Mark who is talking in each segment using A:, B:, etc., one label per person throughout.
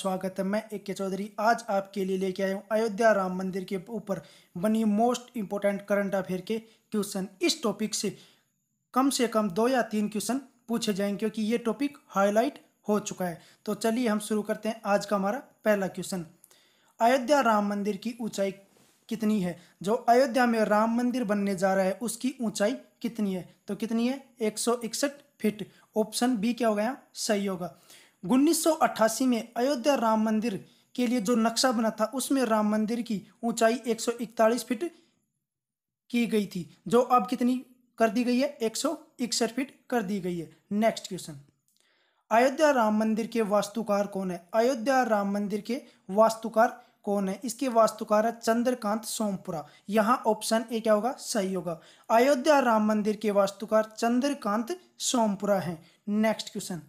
A: स्वागत है मैं ए के चौधरी आज आपके लिए लेके आया हूँ अयोध्या राम मंदिर के ऊपर बनी मोस्ट इंपॉर्टेंट करंट अफेयर के क्वेश्चन इस टॉपिक से कम से कम दो या तीन क्वेश्चन पूछे जाएंगे क्योंकि ये टॉपिक हाईलाइट हो चुका है तो चलिए हम शुरू करते हैं आज का हमारा पहला क्वेश्चन अयोध्या राम मंदिर की ऊंचाई कितनी है जो अयोध्या में राम मंदिर बनने जा रहा है उसकी ऊंचाई कितनी है तो कितनी है एक फीट ऑप्शन बी क्या हो गया सही होगा 1988 में अयोध्या राम मंदिर के लिए जो नक्शा बना था उसमें राम मंदिर की ऊंचाई 141 फीट की गई थी जो अब कितनी कर दी गई है एक फीट कर दी गई है नेक्स्ट क्वेश्चन अयोध्या राम मंदिर के वास्तुकार कौन है अयोध्या राम मंदिर के वास्तुकार कौन है इसके वास्तुकार है चंद्रकांत सोमपुरा यहाँ ऑप्शन ए क्या होगा सही होगा अयोध्या राम मंदिर के वास्तुकार चंद्रकांत सोमपुरा हैं नेक्स्ट क्वेश्चन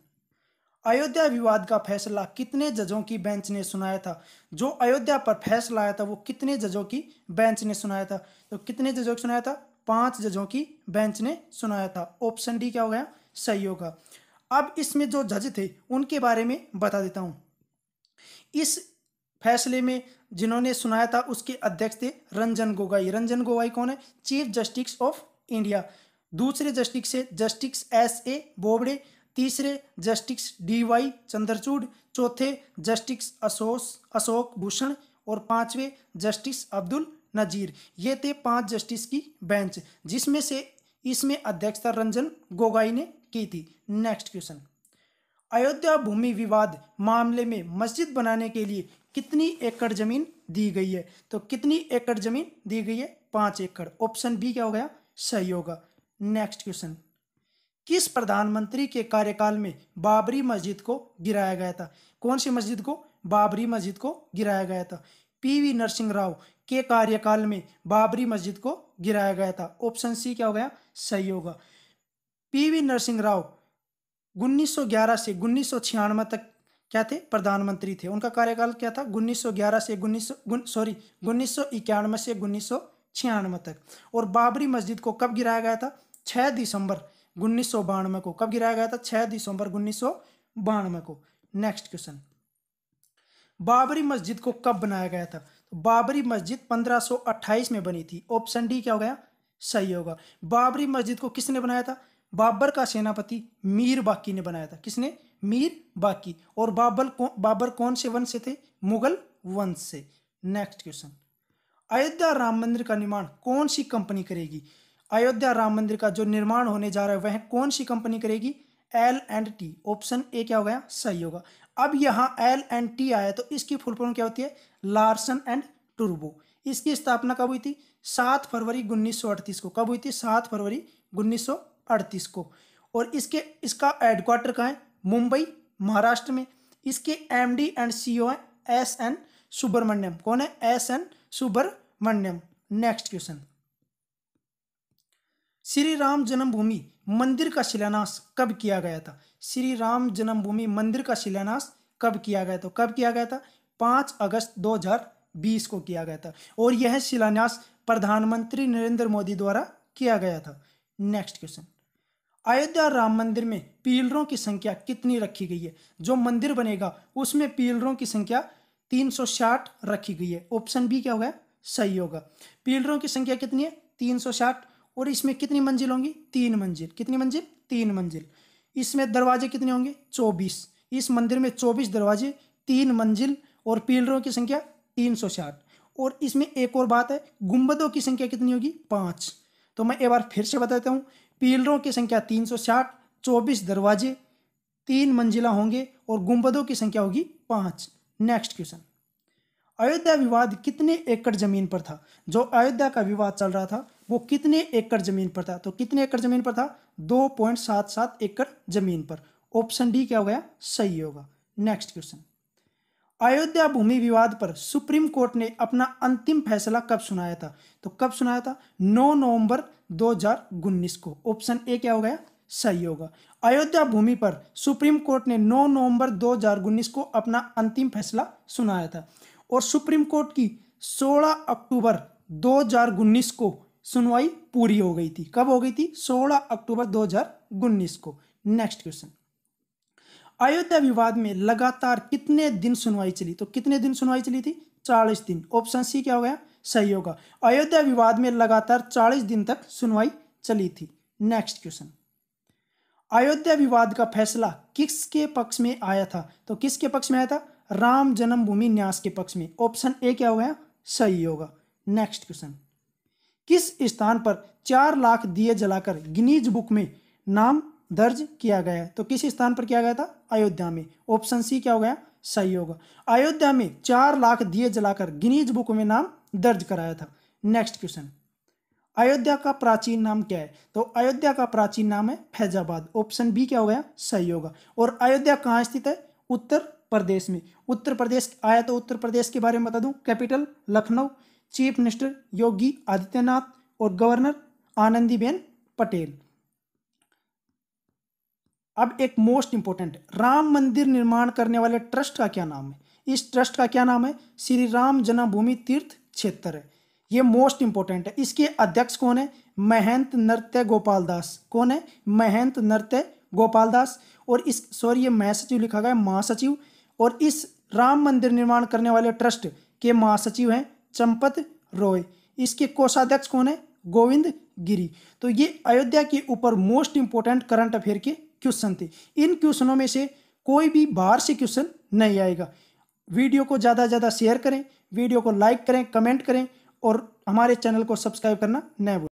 A: अयोध्या विवाद का फैसला कितने जजों की बेंच ने सुनाया था जो अयोध्या पर फैसला आया था वो कितने जजों की बेंच ने सुनाया था तो कितने जजों की सुनाया था पांच जजों की बेंच ने सुनाया था ऑप्शन डी क्या हो गया सही होगा अब इसमें जो जज थे उनके बारे में बता देता हूँ इस फैसले में जिन्होंने सुनाया था उसके अध्यक्ष थे रंजन गोगाई रंजन गोगाई कौन है चीफ जस्टिस ऑफ इंडिया दूसरे जस्टिस से जस्टिस एस ए बोबड़े तीसरे जस्टिस डी वाई चंद्रचूड चौथे जस्टिस अशोक अशोक भूषण और पांचवे जस्टिस अब्दुल नजीर ये थे पांच जस्टिस की बेंच जिसमें से इसमें अध्यक्षता रंजन गोगाई ने की थी नेक्स्ट क्वेश्चन अयोध्या भूमि विवाद मामले में मस्जिद बनाने के लिए कितनी एकड़ जमीन दी गई है तो कितनी एकड़ जमीन दी गई है पाँच एकड़ ऑप्शन बी क्या हो गया सही होगा नेक्स्ट क्वेश्चन किस प्रधानमंत्री के कार्यकाल में बाबरी मस्जिद को गिराया गया था कौन सी मस्जिद को बाबरी मस्जिद को गिराया गया था पीवी नरसिंह राव के कार्यकाल में बाबरी मस्जिद को गिराया गया था ऑप्शन सी क्या हो गया सही होगा पीवी नरसिंह राव 1911 से उन्नीस तक क्या थे प्रधानमंत्री थे उनका कार्यकाल क्या था 1911 से उन्नीस सॉरी उन्नीस से उन्नीस तक और बाबरी मस्जिद को कब गिराया गया था 6 दिसंबर उन्नीस सौ बानवे को कब गिराया गया था छह दिसंबर उन्नीस सौ बानवे को नेक्स्ट क्वेश्चन बाबरी मस्जिद को कब बनाया गया था तो बाबरी मस्जिद 1528 में बनी थी ऑप्शन डी क्या हो गया सही होगा बाबरी मस्जिद को किसने बनाया था बाबर का सेनापति मीर बाकी ने बनाया था किसने मीर बाकी और बाबर कौन बाबर कौन से वंश से थे मुगल वंश से नेक्स्ट क्वेश्चन अयोध्या राम मंदिर का निर्माण कौन सी कंपनी करेगी अयोध्या राम मंदिर का जो निर्माण होने जा रहा है वह कौन सी कंपनी करेगी L and T option A क्या हो गया सही होगा अब यहाँ एल एंड टी आया तो इसकी फुल फॉर्म क्या होती है लार्सन एंड टूर्बो इसकी स्थापना कब हुई थी सात फरवरी उन्नीस को कब हुई थी सात फरवरी उन्नीस को और इसके इसका हेडक्वार्टर कहाँ है मुंबई महाराष्ट्र में इसके डी एंड ओ हैं एस एन सुब्रमण्यम कौन है S N Subramaniam next question Shri Ram Janmabhoomi मंदिर का शिलान्यास कब किया गया था श्री राम जन्मभूमि मंदिर का शिलान्यास कब किया गया था कब किया गया था पाँच अगस्त 2020 को किया गया था और यह शिलान्यास प्रधानमंत्री नरेंद्र मोदी द्वारा किया गया था नेक्स्ट क्वेश्चन अयोध्या राम मंदिर में पीलरों की संख्या कितनी रखी गई है जो मंदिर बनेगा उसमें पीलरों की संख्या 360 रखी गई है ऑप्शन बी क्या होगा सही होगा पीलरों की संख्या कितनी है 360 और इसमें कितनी मंजिल होंगी तीन मंजिल कितनी मंजिल तीन मंजिल इसमें दरवाजे कितने होंगे चौबीस इस मंदिर में चौबीस दरवाजे तीन मंजिल और पिलरों की संख्या तीन सौ साठ और इसमें एक और बात है गुम्बदों की संख्या कितनी होगी पाँच तो मैं एक बार फिर से बताता हूँ पिलरों की संख्या तीन सौ साठ चौबीस दरवाजे तीन मंजिला होंगे और गुम्बदों की संख्या होगी पाँच नेक्स्ट क्वेश्चन अयोध्या विवाद कितने एकड़ जमीन पर था जो अयोध्या का विवाद चल रहा था वो कितने एकड़ जमीन पर था तो कितने एकड़ जमीन पर था दो पॉइंट सात सात एकड़ जमीन पर ऑप्शन डी क्या हो गया सही होगा नेक्स्ट क्वेश्चन अयोध्या भूमि विवाद पर सुप्रीम कोर्ट ने अपना अंतिम फैसला कब सुनाया था तो कब सुनाया था 9 नवंबर 2019 को ऑप्शन ए क्या हो गया सही होगा अयोध्या भूमि पर सुप्रीम कोर्ट ने 9 नवंबर 2019 को अपना अंतिम फैसला सुनाया था और सुप्रीम कोर्ट की 16 अक्टूबर 2019 को सुनवाई पूरी हो गई थी कब हो गई थी 16 अक्टूबर 2019 को नेक्स्ट क्वेश्चन अयोध्या विवाद में लगातार कितने दिन सुनवाई चली तो कितने दिन सुनवाई चली थी चालीस दिन ऑप्शन सी क्या हो गया सही होगा अयोध्या विवाद में लगातार चालीस दिन तक सुनवाई चली थी नेक्स्ट क्वेश्चन अयोध्या विवाद का फैसला किसके पक्ष में आया था तो किसके पक्ष में आया था राम जन्मभूमि न्यास के पक्ष में ऑप्शन ए क्या हो गया सही होगा नेक्स्ट क्वेश्चन किस स्थान पर चार लाख दिए जलाकर गिनीज बुक में नाम दर्ज किया गया तो किस स्थान पर किया गया था अयोध्या में ऑप्शन सी क्या हो गया सही होगा अयोध्या में चार लाख दिए जलाकर गिनीज बुक में नाम दर्ज कराया था नेक्स्ट क्वेश्चन अयोध्या का प्राचीन नाम क्या है तो अयोध्या का प्राचीन नाम है फैजाबाद ऑप्शन बी क्या हो गया सही होगा और अयोध्या कहाँ स्थित है उत्तर प्रदेश में उत्तर प्रदेश आया तो उत्तर प्रदेश के बारे में बता दूं capital Lucknow chief minister Yogi Adityanath और गवर्नर आनंदीबेन पटेल अब एक मोस्ट इंपॉर्टेंट राम मंदिर निर्माण करने वाले ट्रस्ट का क्या नाम है इस ट्रस्ट का क्या नाम है श्री राम जन्मभूमि तीर्थ क्षेत्र है ये मोस्ट इंपॉर्टेंट है इसके अध्यक्ष कौन है महंत नृत्य गोपाल दास कौन है महंत नृत्य गोपाल दास और इस सॉरी ये महासचिव लिखा गया महासचिव और इस राम मंदिर निर्माण करने वाले ट्रस्ट के महासचिव हैं चंपत रॉय इसके कोषाध्यक्ष कौन है गोविंद गिरी तो ये अयोध्या के ऊपर मोस्ट इंपॉर्टेंट करंट अफेयर के क्वेश्चन थे इन क्वेश्चनों में से कोई भी बाहर से क्वेश्चन नहीं आएगा वीडियो को ज़्यादा से ज़्यादा शेयर करें वीडियो को लाइक करें कमेंट करें और हमारे चैनल को सब्सक्राइब करना न भूलें